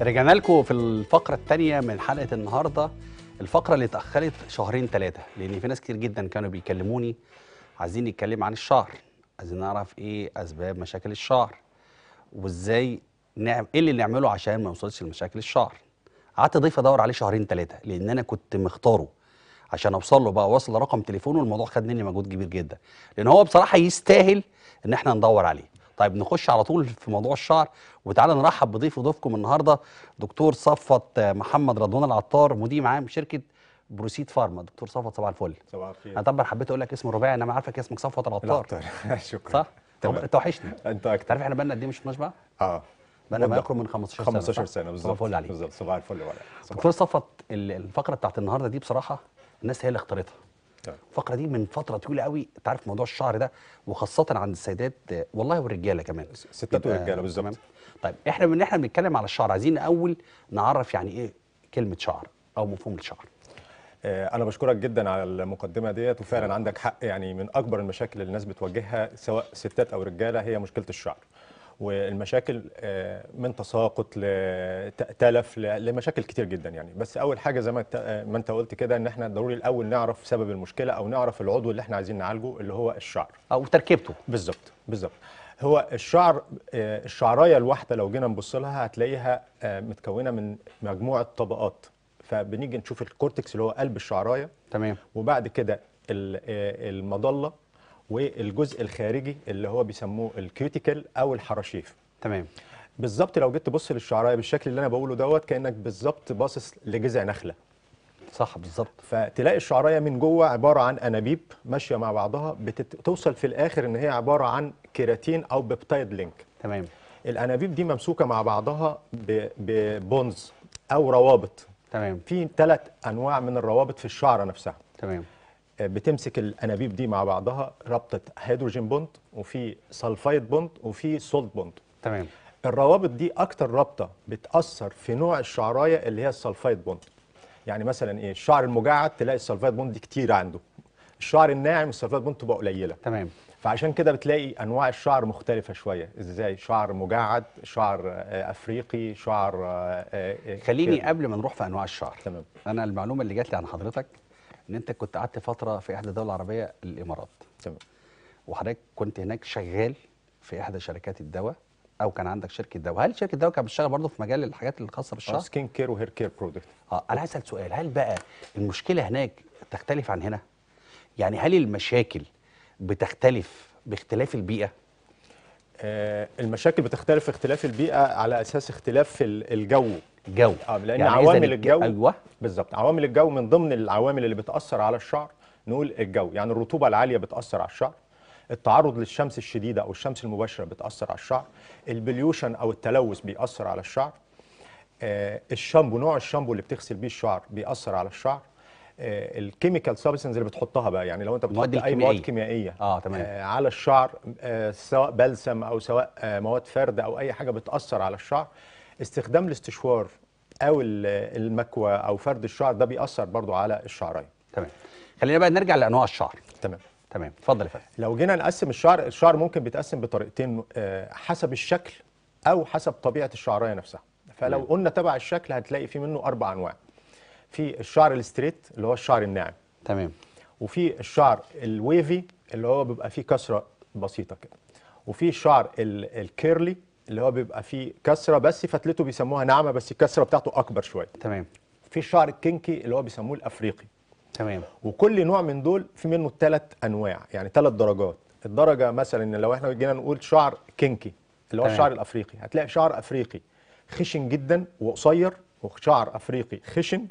رجعنا لكم في الفقرة الثانية من حلقة النهاردة الفقرة اللي اتأخرت شهرين ثلاثة لأن في ناس كتير جدا كانوا بيكلموني عايزين نتكلم عن الشعر عايزين نعرف إيه أسباب مشاكل الشعر وإزاي نعم إيه اللي نعمله عشان ما نوصلش لمشاكل الشعر قعدت ضيف أدور عليه شهرين ثلاثة لأن أنا كنت مختاره عشان اوصل له بقى واصل رقم تليفونه الموضوع خد مني مجهود كبير جدا لان هو بصراحه يستاهل ان احنا ندور عليه طيب نخش على طول في موضوع الشعر وتعالى نرحب بضيف وضيفكم النهارده دكتور صفوت محمد رضوان العطار مدير عام شركه بروسيد فارما دكتور صفوت صباح الفل صباح الخير انا طبعا حبيت اقول لك اسم الرباعي انا ما عارفك اسمك صفوت العطار شكرا صح انت وحشني انت اكتر عارف احنا بقالنا قد ايه مش شفناش بقى اه بقى ما يقرب من 15 سنه 15 سنه بالظبط صباح الفل عليك بالظبط صباح الفل دكتور صفوت الفقره بتاعت النهارده دي بصراحه الناس هي اللي اختارتها طيب. الفقره دي من فتره طويله قوي انت عارف موضوع الشعر ده وخاصه عند السيدات والله والرجاله كمان ستات ورجاله بالظبط طيب احنا من احنا بنتكلم على الشعر عايزين اول نعرف يعني ايه كلمه شعر او مفهوم الشعر آه، انا بشكرك جدا على المقدمه ديت وفعلا عندك حق يعني من اكبر المشاكل اللي الناس بتواجهها سواء ستات او رجاله هي مشكله الشعر والمشاكل آه، من تساقط لتلف لمشاكل كتير جدا يعني بس اول حاجه زي ما آه، ما انت قلت كده ان احنا ضروري الاول نعرف سبب المشكله او نعرف العضو اللي احنا عايزين نعالجه اللي هو الشعر او تركيبته بالظبط بالظبط هو الشعر آه، الشعرايه الواحده لو جينا نبص لها هتلاقيها متكونه من مجموعه طبقات فبنيجي نشوف الكورتكس اللي هو قلب الشعرايه تمام وبعد كده المظله والجزء الخارجي اللي هو بيسموه الكيوتيكال او الحراشيف تمام بالظبط لو جيت تبص للشعرايه بالشكل اللي انا بقوله دوت كانك بالظبط باصص لجذع نخله صح بالظبط فتلاقي الشعرايه من جوه عباره عن انابيب ماشيه مع بعضها بتوصل في الاخر ان هي عباره عن كيراتين او بيبتايد لينك تمام الانابيب دي ممسوكه مع بعضها ببونز او روابط تمام في ثلاث انواع من الروابط في الشعره نفسها تمام بتمسك الانابيب دي مع بعضها رابطه هيدروجين بوند وفي سلفايد بوند وفي سولت بوند تمام الروابط دي اكتر رابطه بتاثر في نوع الشعرايه اللي هي السلفايد بوند يعني مثلا ايه الشعر المجعد تلاقي السلفايد بوند كتير عنده الشعر الناعم السلفايد بوند تبقى قليله تمام فعشان كده بتلاقي انواع الشعر مختلفه شويه ازاي شعر مجعد شعر آه، افريقي شعر آه، آه، خليني كده. قبل ما نروح في انواع الشعر تمام انا المعلومه اللي جات لي عن حضرتك ان انت كنت قعدت فتره في احدى الدول العربيه الامارات تمام وحضرتك كنت هناك شغال في احدى شركات الدواء او كان عندك شركه دواء هل شركه دواء كانت بتشتغل برضه في مجال الحاجات اللي خاصه بالشعر سكين كير وهير كير برودكت اه انا هسال سؤال هل بقى المشكله هناك تختلف عن هنا يعني هل المشاكل بتختلف باختلاف البيئه آه، المشاكل بتختلف اختلاف البيئه على اساس اختلاف الجو الجو اه لان يعني عوامل الجو ايوه بالظبط عوامل الجو من ضمن العوامل اللي بتاثر على الشعر نقول الجو يعني الرطوبه العاليه بتاثر على الشعر التعرض للشمس الشديده او الشمس المباشره بتاثر على الشعر البليوشن او التلوث بيأثر على الشعر آه الشامبو نوع الشامبو اللي بتغسل بيه الشعر بيأثر على الشعر آه الكيميكال سابستنس اللي بتحطها بقى يعني لو انت بتحط اي مواد كيميائيه اه تمام آه على الشعر آه سواء بلسم او سواء آه مواد فرد او اي حاجه بتاثر على الشعر استخدام الاستشوار او المكوى او فرد الشعر ده بيأثر برضو على الشعريه تمام خلينا بقى نرجع لانواع الشعر تمام تمام اتفضل يا فندم لو جينا نقسم الشعر الشعر ممكن بيتقسم بطريقتين آه، حسب الشكل او حسب طبيعه الشعرايه نفسها فلو قلنا تبع الشكل هتلاقي في منه اربع انواع في الشعر الستريت اللي هو الشعر الناعم تمام وفي الشعر الويفي اللي هو بيبقى فيه كسره بسيطه كده وفي الشعر الكيرلي اللي هو بيبقى فيه كسره بس فتلته بيسموها ناعمه بس الكسره بتاعته اكبر شويه تمام في الشعر الكنكي اللي هو بيسموه الافريقي تمام وكل نوع من دول في منه ثلاث انواع يعني ثلاث درجات الدرجه مثلا ان لو احنا جينا نقول شعر كنكي اللي هو تمام. الشعر الافريقي هتلاقي شعر افريقي خشن جدا وقصير وشعر افريقي خشن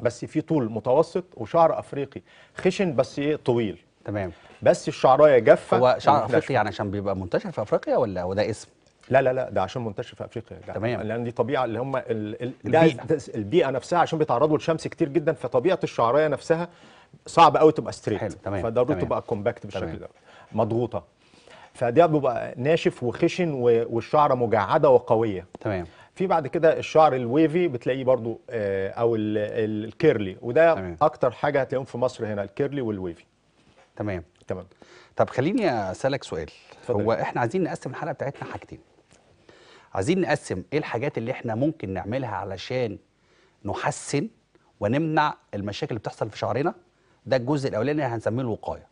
بس فيه طول متوسط وشعر افريقي خشن بس ايه طويل تمام بس الشعرايه جافه هو شعر افريقي يعني عشان بيبقى منتشر في افريقيا ولا وده اسم لا لا لا ده عشان منتشر في افريقيا تمام لان دي طبيعه اللي هم ال... ال... البيئة. البيئه نفسها عشان بيتعرضوا للشمس كتير جدا فطبيعه الشعريه نفسها صعب قوي تبقى ستريت فضروري تبقى كومباكت بالشكل ده مضغوطه فده بيبقى ناشف وخشن والشعره مجعده وقويه تمام في بعد كده الشعر الويفي بتلاقيه برضو آه، او الكيرلي وده تمام. اكتر حاجه هتلاقيهم في مصر هنا الكيرلي والويفي تمام تمام طب خليني اسالك سؤال فضل. هو احنا عايزين نقسم الحلقه بتاعتنا حاجتين عايزين نقسم ايه الحاجات اللي احنا ممكن نعملها علشان نحسن ونمنع المشاكل اللي بتحصل في شعرنا ده الجزء الاولاني هنسميه الوقايه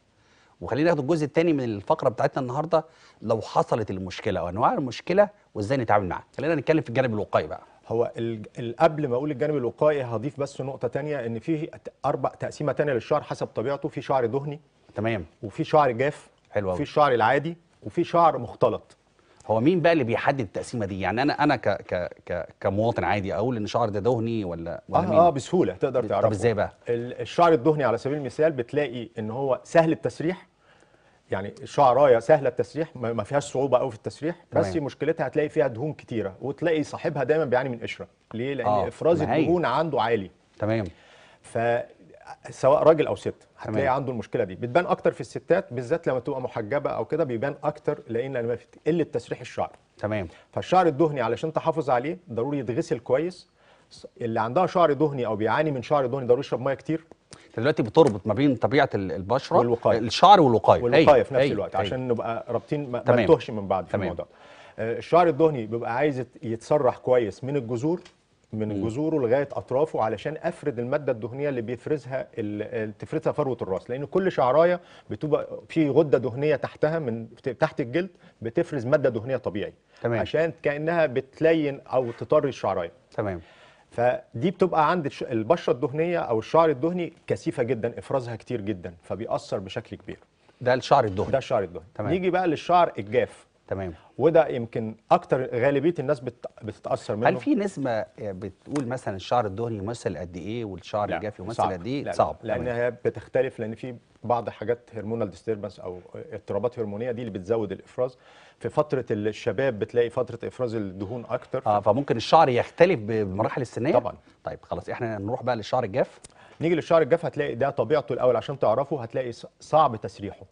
وخلينا ناخد الجزء الثاني من الفقره بتاعتنا النهارده لو حصلت المشكله وانواع المشكله وازاي نتعامل معاها خلينا نتكلم في الجانب الوقائي بقى هو قبل ما اقول الجانب الوقائي هضيف بس نقطه تانية ان في اربع تقسيمه تانية للشعر حسب طبيعته في شعر دهني تمام وفي شعر جاف حلو وفي الشعر العادي وفي شعر مختلط هو مين بقى اللي بيحدد التقسيمه دي يعني انا انا ك ك ك كمواطن عادي اقول ان شعر ده دهني ولا ولا اه مين؟ اه بسهوله تقدر تعرفه طب ازاي بقى الشعر الدهني على سبيل المثال بتلاقي ان هو سهل التسريح يعني شعرايه سهله التسريح ما فيهاش صعوبه قوي في التسريح تمام. بس مشكلتها هتلاقي فيها دهون كتيره وتلاقي صاحبها دايما بيعاني من قشره ليه لان آه. افراز الدهون عنده عالي تمام ف سواء راجل او ست هتلاقي عنده المشكله دي بتبان اكتر في الستات بالذات لما تبقى محجبه او كده بيبان اكتر لان قله تسريح الشعر تمام فالشعر الدهني علشان تحافظ عليه ضروري يتغسل كويس اللي عندها شعر دهني او بيعاني من شعر دهني ضروري يشرب ميه كتير انت دلوقتي بتربط ما بين طبيعه البشره والوقايه الشعر والوقايه أيوه، والوقايه في نفس أي. أيوه، الوقت أي. أيوه. عشان نبقى رابطين ما نتوهش من بعض في الموضوع آه، الشعر الدهني بيبقى عايز يتسرح كويس من الجذور من جذوره لغايه اطرافه علشان افرد الماده الدهنيه اللي بيفرزها اللي تفرزها فروه الراس لان كل شعرايه بتبقى في غده دهنيه تحتها من تحت الجلد بتفرز ماده دهنيه طبيعي تمام. عشان كانها بتلين او تطري الشعرايه تمام فدي بتبقى عند البشره الدهنيه او الشعر الدهني كثيفه جدا افرازها كتير جدا فبيأثر بشكل كبير ده الشعر الدهني ده الشعر الدهني تمام. نيجي بقى للشعر الجاف تمام وده يمكن اكتر غالبيه الناس بت... بتتاثر منه هل في نسبه آه، بتقول مثلا الشعر الدهني يمثل قد ايه والشعر الجافي يمثل قد ايه لا صعب لان هي بتختلف لان في بعض حاجات هرمونال ديستربنس او اضطرابات هرمونيه دي اللي بتزود الافراز في فتره الشباب بتلاقي فتره افراز الدهون اكتر اه فممكن الشعر يختلف بالمراحل السنيه طبعا طيب خلاص احنا نروح بقى للشعر الجاف نيجي للشعر الجاف هتلاقي ده طبيعته الاول عشان تعرفه هتلاقي صعب تسريحه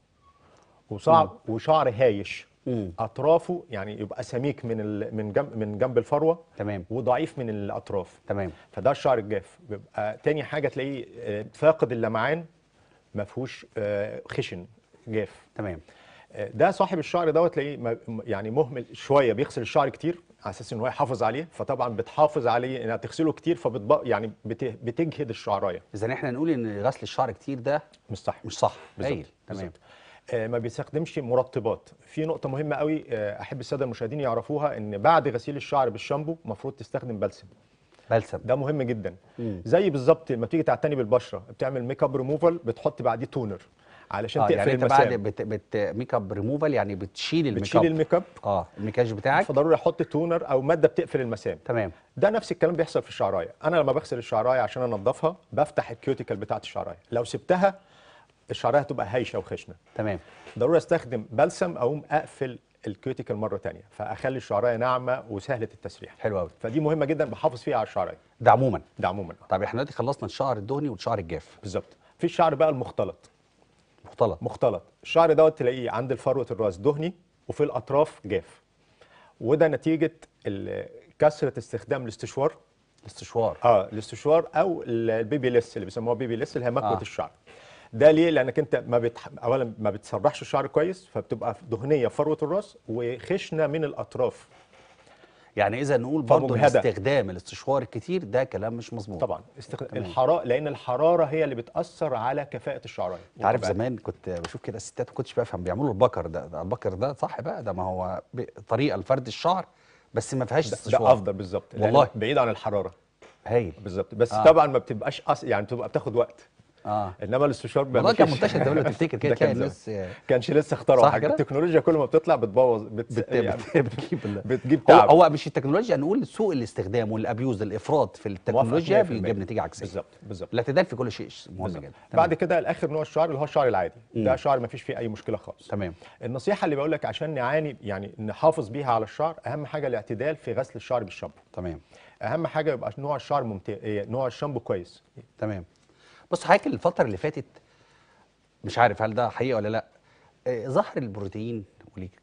وصعب وشعر هايش مم. اطرافه يعني يبقى سميك من ال... من جنب من جنب الفروه تمام وضعيف من الاطراف تمام فده الشعر الجاف بيبقى تاني حاجه تلاقيه آه، فاقد اللمعان ما فيهوش آه، خشن جاف تمام آه، ده صاحب الشعر دوت تلاقيه يعني مهمل شويه بيغسل الشعر كتير على اساس ان هو يحافظ عليه فطبعا بتحافظ عليه انها تغسله كتير فبتبق يعني بتجهد الشعرايه اذا احنا نقول ان غسل الشعر كتير ده مش صح مش صح بالظبط تمام آه، ما بيستخدمش مرطبات في نقطه مهمه قوي آه، احب الساده المشاهدين يعرفوها ان بعد غسيل الشعر بالشامبو المفروض تستخدم بلسم بلسم ده مهم جدا مم. زي بالظبط لما بتيجي تعتني بالبشره بتعمل ميك اب ريموفال بتحط بعديه تونر علشان آه يعني تقفل يعني المسام يعني بعد بت... بت... ميك اب ريموفال يعني بتشيل الميك اب بتشيل الميك اب اه المكياج بتاعك فضروري احط تونر او ماده بتقفل المسام تمام ده نفس الكلام بيحصل في الشعرايه انا لما بغسل الشعرايه عشان انضفها بفتح الكيوتيكل بتاعت الشعرايه لو سبتها شعرها تبقى هايشه وخشنه تمام ضروري استخدم بلسم اقوم اقفل الكيوتيكل مره ثانيه فاخلي الشعرايه ناعمه وسهله التسريح حلو قوي فدي مهمه جدا بحافظ فيها على الشعرايه ده عموما ده عموما طب احنا دلوقتي خلصنا الشعر الدهني والشعر الجاف بالظبط في الشعر بقى المختلط مختلط مختلط الشعر دوت تلاقيه عند فروه الراس دهني وفي الاطراف جاف وده نتيجه كثره استخدام الاستشوار الاستشوار اه الاستشوار او البيبي ليس اللي بيسموها بيبي ليس اللي هي مكوه آه. الشعر ده ليه لانك انت ما بتح... اولا ما بتسرحش الشعر كويس فبتبقى دهنيه فروه الراس وخشنه من الاطراف يعني اذا نقول برضه استخدام الاستشوار الكتير ده كلام مش مظبوط طبعا استخ... الحراره لان الحراره هي اللي بتاثر على كفاءه الشعرايه عارف زمان كنت بشوف كده الستات ما كنتش بفهم بيعملوا البكر ده, ده البكر ده صح بقى ده ما هو ب... طريقه لفرد الشعر بس ما فيهاش استشوار ده افضل بالظبط والله بعيد عن الحراره هايل بالظبط بس آه. طبعا ما بتبقاش أص... يعني بتبقى بتاخد وقت اه انما الاستشار الموضوع كان منتشر زمان لو تفتكر كده تلاقي الناس كانش لسه اخترعوا حاجه التكنولوجيا كل ما بتطلع بتبوظ بت... بت... يعني بتجيب بتجيب تعب هو, هو مش التكنولوجيا نقول سوء الاستخدام والابيوز الافراط في التكنولوجيا بيجيب نتيجه عكسيه بالظبط بالظبط الاعتدال في كل شيء مهم جدا بعد كده الاخر نوع الشعر اللي هو الشعر العادي ده شعر ما فيش فيه اي مشكله خالص تمام النصيحه اللي بقول لك عشان نعاني يعني نحافظ بيها على الشعر اهم حاجه الاعتدال في غسل الشعر بالشامبو تمام اهم حاجه يبقى نوع الشعر ممتاز إيه، نوع الشامبو كويس تمام بص حضرتك الفتره اللي فاتت مش عارف هل ده حقيقه ولا لا ظهر آه، البروتين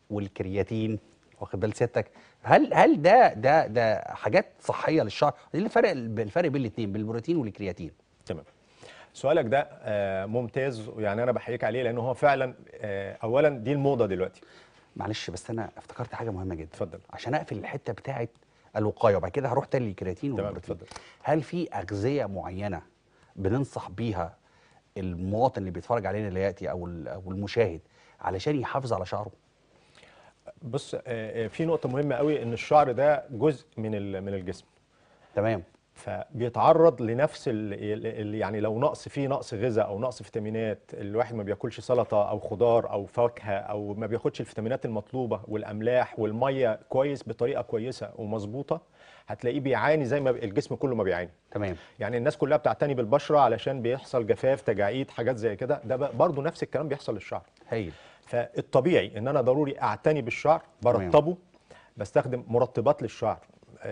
والكرياتين واخد بال سيادتك هل هل ده ده ده حاجات صحيه للشعر ايه الفرق الفرق بين الاثنين بين البروتين والكرياتين تمام سؤالك ده آه، ممتاز ويعني انا بحييك عليه لان هو فعلا آه، اولا دي الموضه دلوقتي معلش بس انا افتكرت حاجه مهمه جدا اتفضل عشان اقفل الحته بتاعه الوقايه وبعد كده هروح تاني للكرياتين والبروتين اتفضل هل في اغذيه معينه بننصح بيها المواطن اللي بيتفرج علينا اللي ياتي او المشاهد علشان يحافظ على شعره بص آه، آه، في نقطه مهمه قوي ان الشعر ده جزء من من الجسم تمام فبيتعرض لنفس الـ يعني لو نقص فيه نقص غذاء او نقص فيتامينات الواحد ما بياكلش سلطه او خضار او فاكهه او ما بياخدش الفيتامينات المطلوبه والاملاح والميه كويس بطريقه كويسه ومظبوطه هتلاقيه بيعاني زي ما الجسم كله ما بيعاني تمام يعني الناس كلها بتعتني بالبشره علشان بيحصل جفاف تجاعيد حاجات زي كده ده برضه نفس الكلام بيحصل للشعر هايل فالطبيعي ان انا ضروري اعتني بالشعر برطبه بستخدم مرطبات للشعر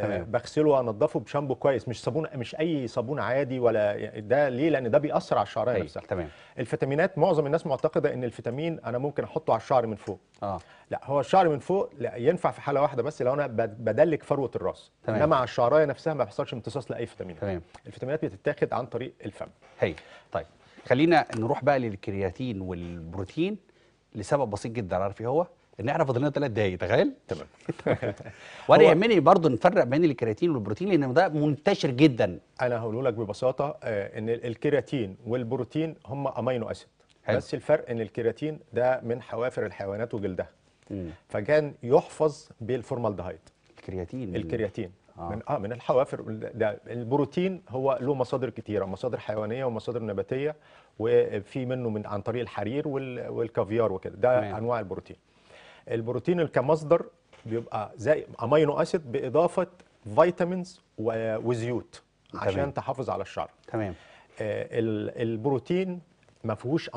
تمام. آه، بغسله وانضفه بشامبو كويس مش صابون مش اي صابون عادي ولا ده ليه لان ده بيأثر على الشعرايه طيب، نفسها تمام الفيتامينات معظم الناس معتقده ان الفيتامين انا ممكن احطه على الشعر من فوق اه لا هو الشعر من فوق لا ينفع في حاله واحده بس لو انا بدلك فروه الراس تمام. انما على الشعرايه نفسها ما بيحصلش امتصاص لاي فيتامين تمام الفيتامينات بتتاخد عن طريق الفم هي طيب خلينا نروح بقى للكرياتين والبروتين لسبب بسيط جدا عارف ايه هو ان احنا فاضلنا لنا ثلاث دقايق تخيل تمام وانا يهمني برضو نفرق بين الكرياتين والبروتين لان ده منتشر جدا انا هقول لك ببساطه آه، ان الكرياتين والبروتين هم امينو اسيد بس الفرق ان الكرياتين ده من حوافر الحيوانات وجلدها فكان يحفظ بالفورمالدهايد الكرياتين الكرياتين آه. من اه من الحوافر ده البروتين هو له مصادر كتيره مصادر حيوانيه ومصادر نباتيه وفي منه من عن طريق الحرير والكافيار وكده ده مين. انواع البروتين البروتين كمصدر بيبقى زي امينو اسيد باضافه فيتامينز وزيوت عشان تمام. تحافظ على الشعر تمام آه، البروتين ما فيهوش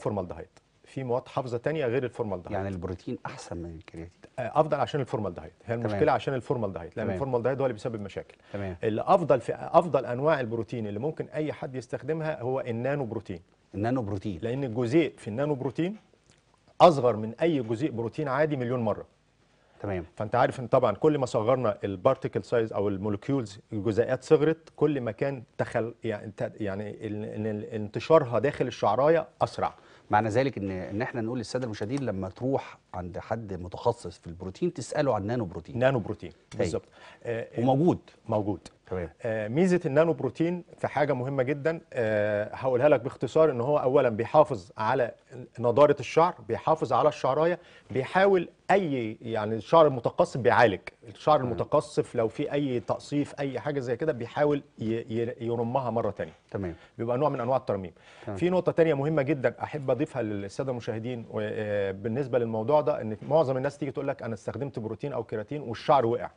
فورمالدهيد في مواد حافظه ثانيه غير الفورمالدهيد يعني البروتين احسن من الكرياتين آه، افضل عشان الفورمالدهيد هي المشكله تمام. عشان الفورمالدهيد لان الفورمالدهيد هو اللي بيسبب مشاكل تمام. اللي افضل في افضل انواع البروتين اللي ممكن اي حد يستخدمها هو النانو بروتين النانو بروتين لان الجزيء في النانو بروتين اصغر من اي جزيء بروتين عادي مليون مره تمام فانت عارف ان طبعا كل ما صغرنا البارتيكل سايز او المولكيولز الجزيئات صغرت كل ما كان تخل يعني يعني انتشارها داخل الشعرايه اسرع معنى ذلك ان ان احنا نقول للساده المشاهدين لما تروح عند حد متخصص في البروتين تساله عن نانو بروتين نانو بروتين طيب. بالظبط آه وموجود موجود تمام آه، ميزه النانو بروتين في حاجه مهمه جدا آه، هقولها لك باختصار ان هو اولا بيحافظ على نضاره الشعر بيحافظ على الشعرايه بيحاول اي يعني الشعر المتقصف بيعالج الشعر المتقصف لو في اي تقصيف اي حاجه زي كده بيحاول يرمها مره ثانيه تمام بيبقى نوع من انواع الترميم تمام. في نقطه ثانيه مهمه جدا احب اضيفها للساده المشاهدين آه، بالنسبه للموضوع ده ان معظم الناس تيجي تقول لك انا استخدمت بروتين او كيراتين والشعر وقع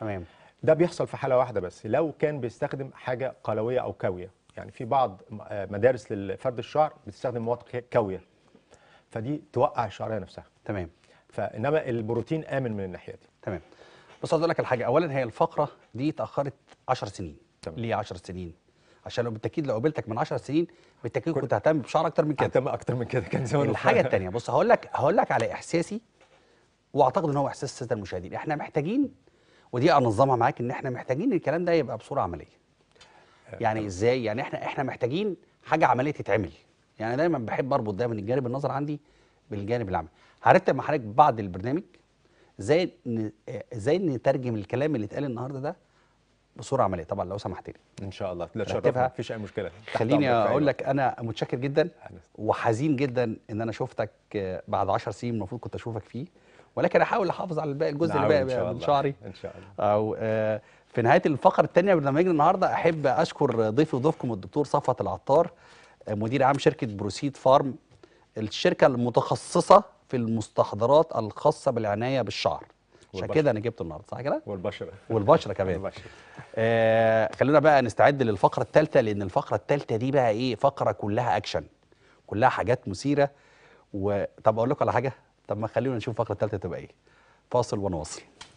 تمام ده بيحصل في حاله واحده بس لو كان بيستخدم حاجه قلويه او كاويه يعني في بعض آه، مدارس لفرد الشعر بتستخدم مواد كاويه فدي توقع الشعريه نفسها تمام فانما البروتين امن من الناحيه دي تمام بس عايز اقول لك الحاجه اولا هي الفقره دي تاخرت 10 سنين تمام. ليه 10 سنين عشان لو بالتاكيد لو قابلتك من 10 سنين بالتاكيد كنت هتهتم بشعر اكتر من كده اهتم اكتر من كده كان زمان الحاجه الثانيه بص هقول لك هقول لك على احساسي واعتقد ان هو احساس الساده المشاهدين احنا محتاجين ودي انظمها معاك ان احنا محتاجين الكلام ده يبقى بصوره عمليه آه، يعني ازاي يعني احنا احنا محتاجين حاجه عمليه تتعمل يعني دايما بحب اربط دايما الجانب النظر عندي بالجانب العملي هرتب مع حضرتك بعد البرنامج ازاي ازاي نترجم الكلام اللي اتقال النهارده ده بصوره عمليه طبعا لو سمحت لي ان شاء الله لا تشرفها مفيش اي مشكله خليني اقول لك انا متشكر جدا وحزين جدا ان انا شفتك بعد 10 سنين المفروض كنت اشوفك فيه ولكن احاول احافظ على الباقي الجزء نعم، اللي باقي من شعري ان شاء الله او آه، في نهايه الفقره الثانيه من برنامجنا النهارده احب اشكر ضيفي وضيفكم الدكتور صفوت العطار آه، مدير عام شركه بروسيد فارم الشركه المتخصصه في المستحضرات الخاصه بالعنايه بالشعر عشان كده انا جبته النهارده صح كده؟ والبشره والبشره كمان والبشرة. آه خلينا بقى نستعد للفقره الثالثه لان الفقره الثالثه دي بقى ايه فقره كلها اكشن كلها حاجات مثيره وطب اقول لكم على حاجه طب ما خلينا نشوف الفقره ثالثه تبقى ايه فاصل ونواصل